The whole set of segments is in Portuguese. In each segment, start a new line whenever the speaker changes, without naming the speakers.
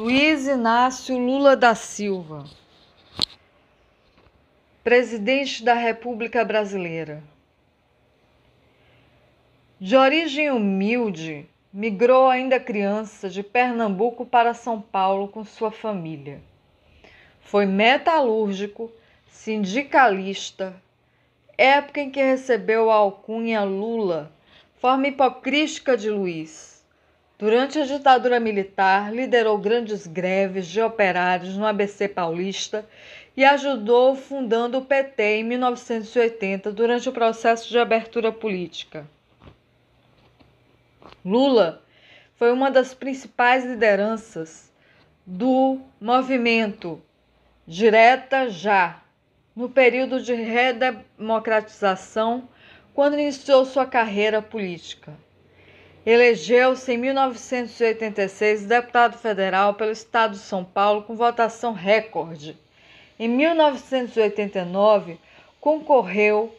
Luiz Inácio Lula da Silva, presidente da República Brasileira. De origem humilde, migrou ainda criança de Pernambuco para São Paulo com sua família. Foi metalúrgico, sindicalista, época em que recebeu a alcunha Lula, forma hipocrítica de Luiz Durante a ditadura militar, liderou grandes greves de operários no ABC paulista e ajudou fundando o PT em 1980 durante o processo de abertura política. Lula foi uma das principais lideranças do movimento Direta Já, no período de redemocratização, quando iniciou sua carreira política. Elegeu-se em 1986 deputado federal pelo estado de São Paulo com votação recorde. Em 1989, concorreu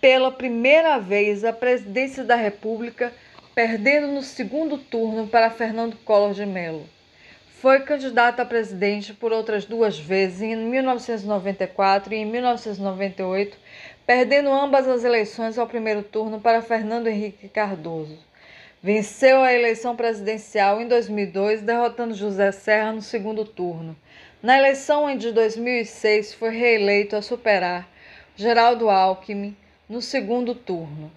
pela primeira vez à presidência da República, perdendo no segundo turno para Fernando Collor de Mello. Foi candidato a presidente por outras duas vezes, em 1994 e em 1998, perdendo ambas as eleições ao primeiro turno para Fernando Henrique Cardoso. Venceu a eleição presidencial em 2002, derrotando José Serra no segundo turno. Na eleição de 2006, foi reeleito a superar Geraldo Alckmin no segundo turno.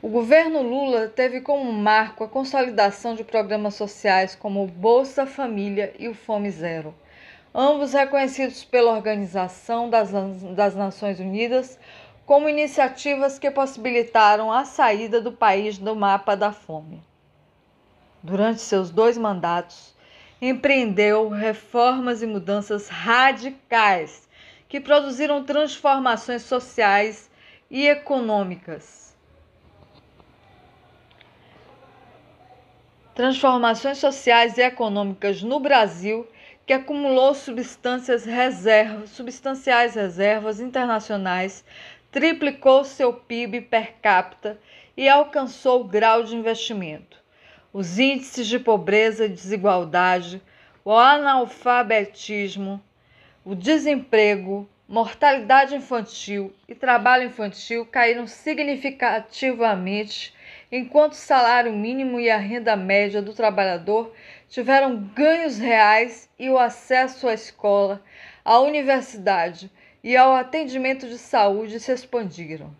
O governo Lula teve como marco a consolidação de programas sociais como o Bolsa Família e o Fome Zero, ambos reconhecidos pela Organização das, Nações Unidas como iniciativas que possibilitaram a saída do país do mapa da fome. Durante seus dois mandatos, empreendeu reformas e mudanças radicais que produziram transformações sociais e econômicas. Transformações sociais e econômicas no Brasil que acumulou substâncias reservas, substanciais reservas internacionais triplicou seu PIB per capita e alcançou o grau de investimento. Os índices de pobreza e desigualdade, o analfabetismo, o desemprego, mortalidade infantil e trabalho infantil caíram significativamente, enquanto o salário mínimo e a renda média do trabalhador tiveram ganhos reais e o acesso à escola, à universidade e ao atendimento de saúde se expandiram.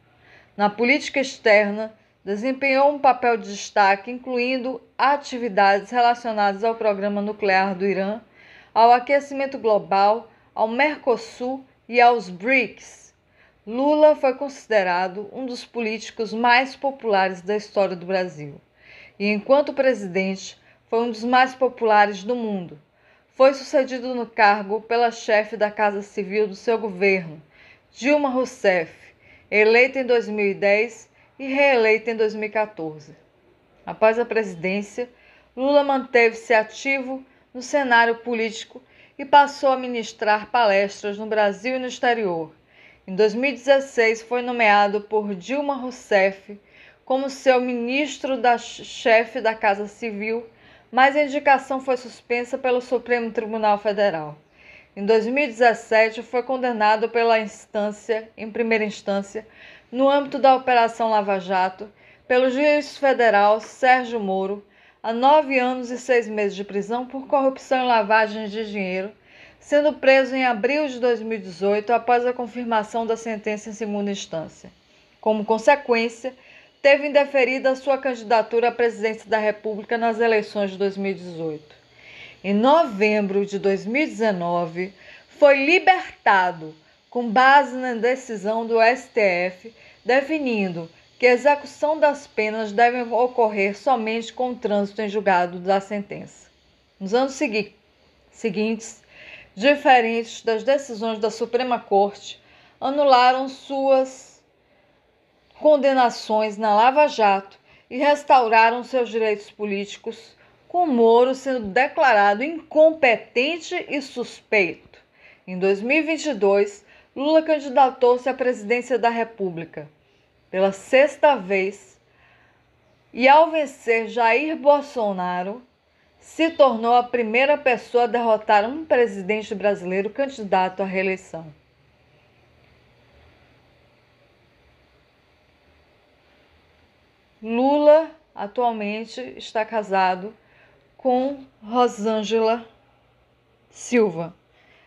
Na política externa, desempenhou um papel de destaque, incluindo atividades relacionadas ao programa nuclear do Irã, ao aquecimento global, ao Mercosul e aos BRICS. Lula foi considerado um dos políticos mais populares da história do Brasil e, enquanto presidente, foi um dos mais populares do mundo foi sucedido no cargo pela chefe da Casa Civil do seu governo, Dilma Rousseff, eleita em 2010 e reeleita em 2014. Após a presidência, Lula manteve-se ativo no cenário político e passou a ministrar palestras no Brasil e no exterior. Em 2016, foi nomeado por Dilma Rousseff como seu ministro da chefe da Casa Civil mas a indicação foi suspensa pelo Supremo Tribunal Federal. Em 2017, foi condenado pela instância, em primeira instância, no âmbito da Operação Lava Jato, pelo juiz federal Sérgio Moro, a nove anos e seis meses de prisão por corrupção e lavagem de dinheiro, sendo preso em abril de 2018 após a confirmação da sentença em segunda instância. Como consequência, teve indeferida sua candidatura à presidência da República nas eleições de 2018. Em novembro de 2019, foi libertado com base na decisão do STF definindo que a execução das penas deve ocorrer somente com o trânsito em julgado da sentença. Nos anos segui seguintes, diferentes das decisões da Suprema Corte, anularam suas condenações na Lava Jato e restauraram seus direitos políticos, com Moro sendo declarado incompetente e suspeito. Em 2022, Lula candidatou-se à presidência da República pela sexta vez e, ao vencer Jair Bolsonaro, se tornou a primeira pessoa a derrotar um presidente brasileiro candidato à reeleição. Lula atualmente está casado com Rosângela Silva,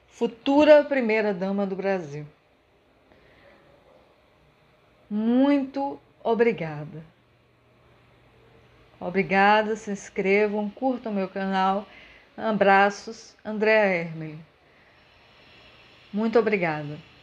futura primeira-dama do Brasil. Muito obrigada. Obrigada, se inscrevam, curtam meu canal. Abraços, Andréa Hermel. Muito obrigada.